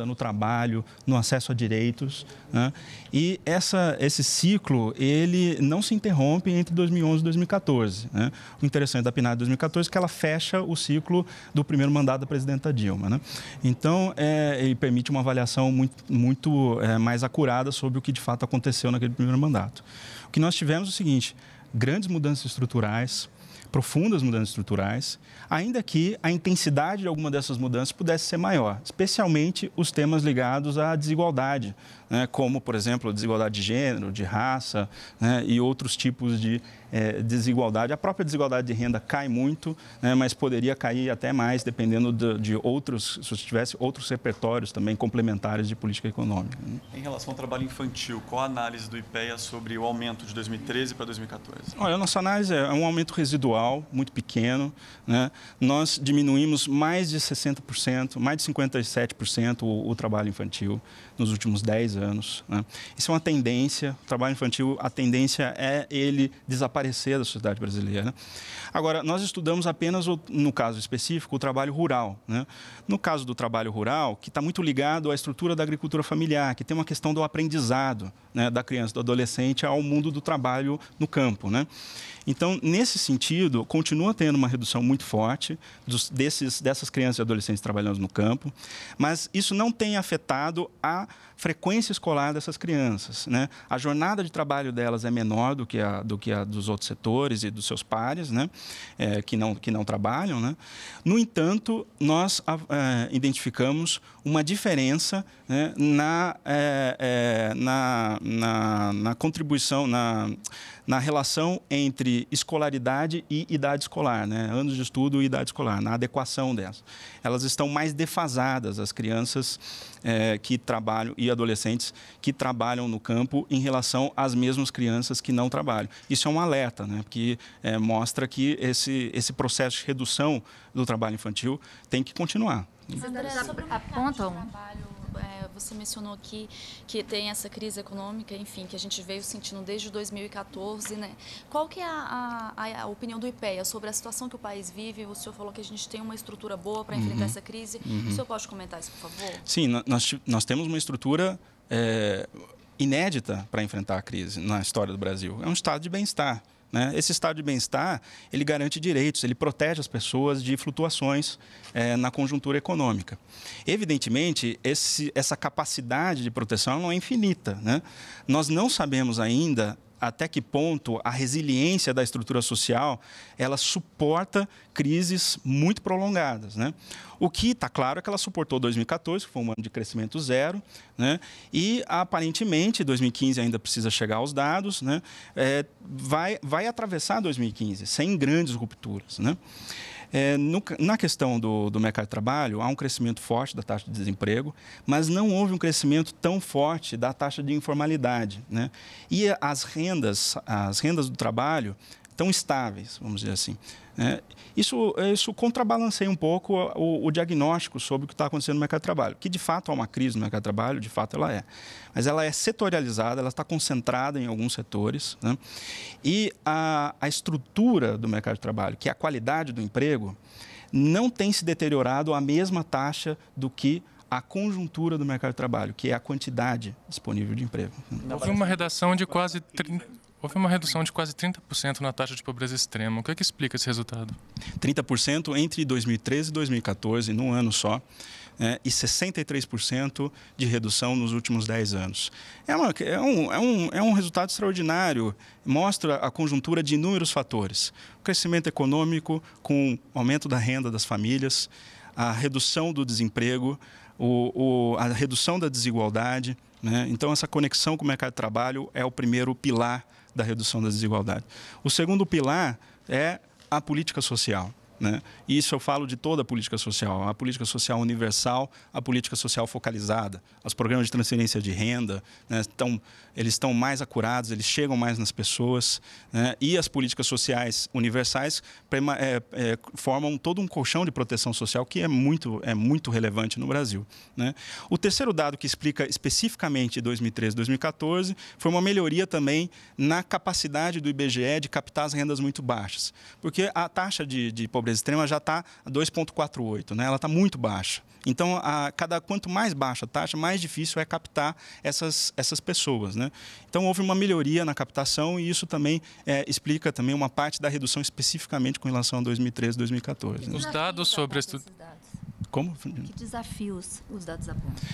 renda, no trabalho, no acesso a direitos. Né? E essa, esse ciclo ele não se interrompe entre 2011 e 2014. Né? O interessante da PNAD de 2014 é que ela fecha o ciclo do primeiro mandato da presidenta Dilma. Né? Então, é, ele permite uma avaliação muito, muito é, mais acurada sobre o que de fato aconteceu naquele primeiro mandato. O que nós tivemos é o seguinte: grandes mudanças estruturais profundas mudanças estruturais, ainda que a intensidade de alguma dessas mudanças pudesse ser maior, especialmente os temas ligados à desigualdade, né, como, por exemplo, a desigualdade de gênero, de raça né, e outros tipos de é, desigualdade. A própria desigualdade de renda cai muito, né, mas poderia cair até mais, dependendo de, de outros, se tivesse outros repertórios também complementares de política econômica. Né. Em relação ao trabalho infantil, qual a análise do IPEA sobre o aumento de 2013 para 2014? Olha, a nossa análise é um aumento residual muito pequeno. Né? Nós diminuímos mais de 60%, mais de 57% o, o trabalho infantil nos últimos 10 anos. Né? Isso é uma tendência. O trabalho infantil, a tendência é ele desaparecer da sociedade brasileira. Agora, nós estudamos apenas, o, no caso específico, o trabalho rural. Né? No caso do trabalho rural, que está muito ligado à estrutura da agricultura familiar, que tem uma questão do aprendizado né, da criança, do adolescente ao mundo do trabalho no campo. Né? Então, nesse sentido, sentido, continua tendo uma redução muito forte dos, desses, dessas crianças e adolescentes trabalhando no campo, mas isso não tem afetado a frequência escolar dessas crianças. Né? A jornada de trabalho delas é menor do que a, do que a dos outros setores e dos seus pares, né? É, que, não, que não trabalham. Né? No entanto, nós é, identificamos uma diferença né, na, é, é, na, na, na, contribuição, na, na relação entre escolaridade e idade escolar, né? anos de estudo e idade escolar, na adequação dessa. Elas estão mais defasadas, as crianças é, que trabalham e adolescentes que trabalham no campo em relação às mesmas crianças que não trabalham. Isso é um alerta, né? porque é, mostra que esse, esse processo de redução do trabalho infantil tem que continuar. Vocês trabalho você mencionou aqui que tem essa crise econômica, enfim, que a gente veio sentindo desde 2014, né? Qual que é a, a, a opinião do IPEA sobre a situação que o país vive? O senhor falou que a gente tem uma estrutura boa para enfrentar uhum. essa crise. Uhum. O senhor pode comentar isso, por favor? Sim, nós, nós temos uma estrutura... É, inédita para enfrentar a crise na história do Brasil. É um estado de bem-estar. Né? Esse estado de bem-estar ele garante direitos, ele protege as pessoas de flutuações é, na conjuntura econômica. Evidentemente, esse, essa capacidade de proteção não é infinita. Né? Nós não sabemos ainda até que ponto a resiliência da estrutura social ela suporta crises muito prolongadas. Né? O que está claro é que ela suportou 2014, que foi um ano de crescimento zero, né? e aparentemente 2015 ainda precisa chegar aos dados, né? É, vai, vai atravessar 2015 sem grandes rupturas. Né? É, no, na questão do, do, mercado de trabalho, há um crescimento forte da taxa de desemprego, mas não houve um crescimento tão forte da taxa de informalidade. Né? E as rendas, as rendas do trabalho, tão estáveis, vamos dizer assim. É, isso, isso contrabalanceia um pouco o, o diagnóstico sobre o que está acontecendo no mercado de trabalho, que de fato há uma crise no mercado de trabalho, de fato ela é. Mas ela é setorializada, ela está concentrada em alguns setores. Né? E a, a estrutura do mercado de trabalho, que é a qualidade do emprego, não tem se deteriorado à mesma taxa do que a conjuntura do mercado de trabalho, que é a quantidade disponível de emprego. Houve uma redação de quase 30 Houve uma redução de quase 30% na taxa de pobreza extrema. O que, é que explica esse resultado? 30% entre 2013 e 2014, num ano só, é, e 63% de redução nos últimos 10 anos. É, uma, é, um, é, um, é um resultado extraordinário, mostra a conjuntura de inúmeros fatores: o crescimento econômico, com o aumento da renda das famílias, a redução do desemprego, o, o, a redução da desigualdade. Né? Então, essa conexão com o mercado de trabalho é o primeiro pilar da redução da desigualdade. O segundo pilar é a política social. Né? Isso eu falo de toda a política social, a política social universal, a política social focalizada, os programas de transferência de renda, né? Estão, eles estão mais acurados, eles chegam mais nas pessoas, né? e as políticas sociais universais é, é, formam todo um colchão de proteção social que é muito, é muito relevante no Brasil. Né? O terceiro dado que explica especificamente 2013 2014 foi uma melhoria também na capacidade do IBGE de captar as rendas muito baixas, porque a taxa de, de pobreza pobreza extrema já está 2,48, né? ela está muito baixa. Então, a, cada quanto mais baixa a taxa, mais difícil é captar essas, essas pessoas. Né? Então, houve uma melhoria na captação e isso também é, explica também uma parte da redução especificamente com relação a 2013 2014. Né? Os dados sobre... Esses dados? Como? Que desafios os dados apontam?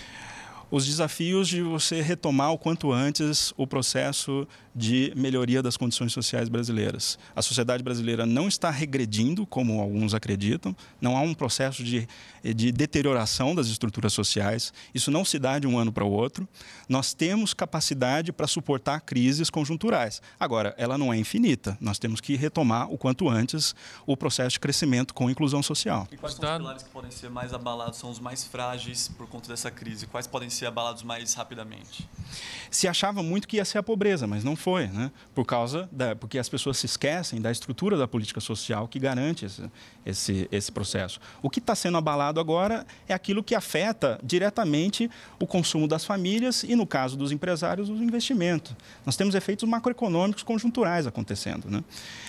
os desafios de você retomar o quanto antes o processo de melhoria das condições sociais brasileiras. A sociedade brasileira não está regredindo, como alguns acreditam, não há um processo de, de deterioração das estruturas sociais, isso não se dá de um ano para o outro. Nós temos capacidade para suportar crises conjunturais. Agora, ela não é infinita, nós temos que retomar o quanto antes o processo de crescimento com inclusão social. E quais são os tá. pilares que podem ser mais abalados, são os mais frágeis por conta dessa crise? Quais podem ser abalados mais rapidamente. Se achava muito que ia ser a pobreza, mas não foi, né? Por causa da, porque as pessoas se esquecem da estrutura da política social que garante esse, esse, esse processo. O que está sendo abalado agora é aquilo que afeta diretamente o consumo das famílias e, no caso dos empresários, os investimentos. Nós temos efeitos macroeconômicos conjunturais acontecendo, né?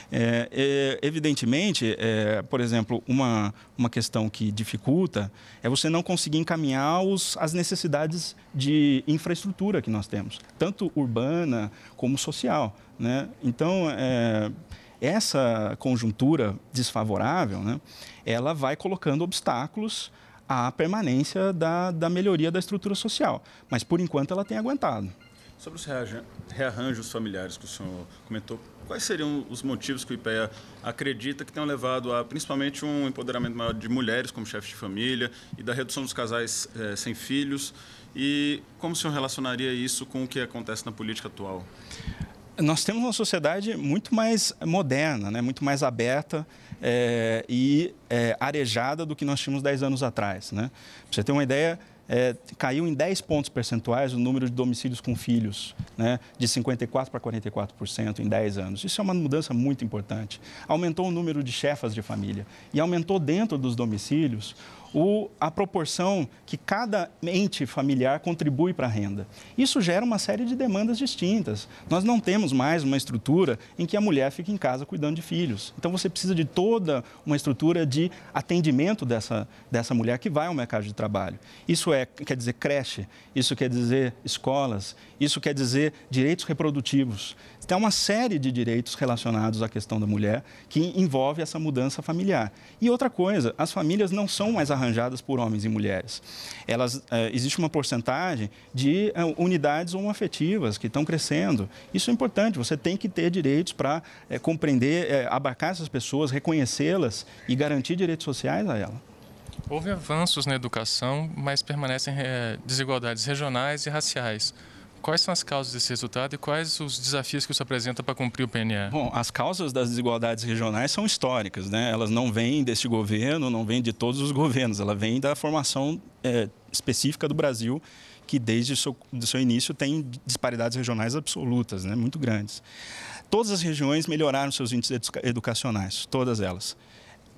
É, é, evidentemente, é, por exemplo, uma, uma questão que dificulta é você não conseguir encaminhar os, as necessidades necessidades de infraestrutura que nós temos, tanto urbana como social. Né? Então, é, essa conjuntura desfavorável, né, ela vai colocando obstáculos à permanência da, da melhoria da estrutura social. Mas, por enquanto, ela tem aguentado. Sobre os rearranjos familiares que o senhor comentou, quais seriam os motivos que o IPEA acredita que tenham levado a, principalmente, um empoderamento maior de mulheres como chefes de família e da redução dos casais eh, sem filhos? E como o senhor relacionaria isso com o que acontece na política atual? Nós temos uma sociedade muito mais moderna, né? muito mais aberta eh, e eh, arejada do que nós tínhamos 10 anos atrás. Né? Para você ter uma ideia, é, caiu em 10 pontos percentuais o número de domicílios com filhos, né, de 54% para 44% em 10 anos. Isso é uma mudança muito importante. Aumentou o número de chefas de família e aumentou dentro dos domicílios o, a proporção que cada ente familiar contribui para a renda. Isso gera uma série de demandas distintas. Nós não temos mais uma estrutura em que a mulher fica em casa cuidando de filhos. Então você precisa de toda uma estrutura de atendimento dessa, dessa mulher que vai ao mercado de trabalho. Isso é, quer dizer creche, isso quer dizer escolas, isso quer dizer direitos reprodutivos. Tem então, uma série de direitos relacionados à questão da mulher que envolve essa mudança familiar. E outra coisa, as famílias não são mais a arranjadas por homens e mulheres. Elas, eh, existe uma porcentagem de eh, unidades homoafetivas que estão crescendo. Isso é importante, você tem que ter direitos para eh, compreender, abarcar essas pessoas, reconhecê-las e garantir direitos sociais a elas. Houve avanços na educação, mas permanecem desigualdades regionais e raciais. Quais são as causas desse resultado e quais os desafios que isso apresenta para cumprir o PNE? Bom, as causas das desigualdades regionais são históricas, né? Elas não vêm deste governo, não vêm de todos os governos, ela vem da formação é, específica do Brasil, que desde o seu, seu, início tem disparidades regionais absolutas, né? Muito grandes. Todas as regiões melhoraram seus índices educacionais, todas elas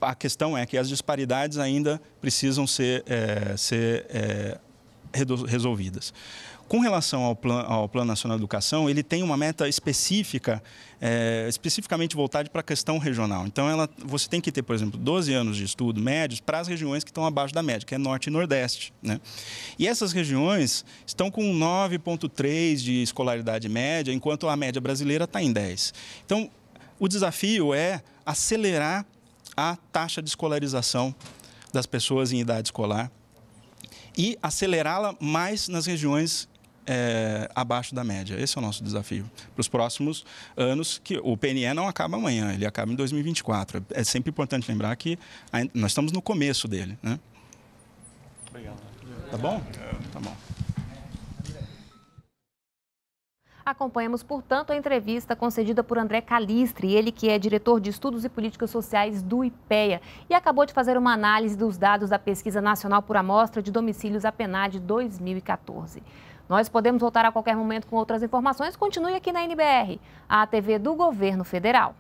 a questão é que as disparidades ainda precisam ser, é, ser é, resolvidas. Com relação ao, plan, ao Plano Nacional de Educação, ele tem uma meta específica, é, especificamente voltada para a questão regional. Então, ela, você tem que ter, por exemplo, 12 anos de estudo médios para as regiões que estão abaixo da média, que é Norte e Nordeste. Né? E essas regiões estão com 9,3 de escolaridade média, enquanto a média brasileira está em 10. Então, o desafio é acelerar a taxa de escolarização das pessoas em idade escolar e acelerá-la mais nas regiões é, abaixo da média. Esse é o nosso desafio para os próximos anos, que o PNE não acaba amanhã, ele acaba em 2024. É sempre importante lembrar que nós estamos no começo dele. Né? Obrigado. Tá bom? Tá bom. Acompanhamos, portanto, a entrevista concedida por André Calistre, ele que é diretor de Estudos e Políticas Sociais do IPEA e acabou de fazer uma análise dos dados da Pesquisa Nacional por Amostra de Domicílios APENAD 2014. Nós podemos voltar a qualquer momento com outras informações. Continue aqui na NBR, a TV do Governo Federal.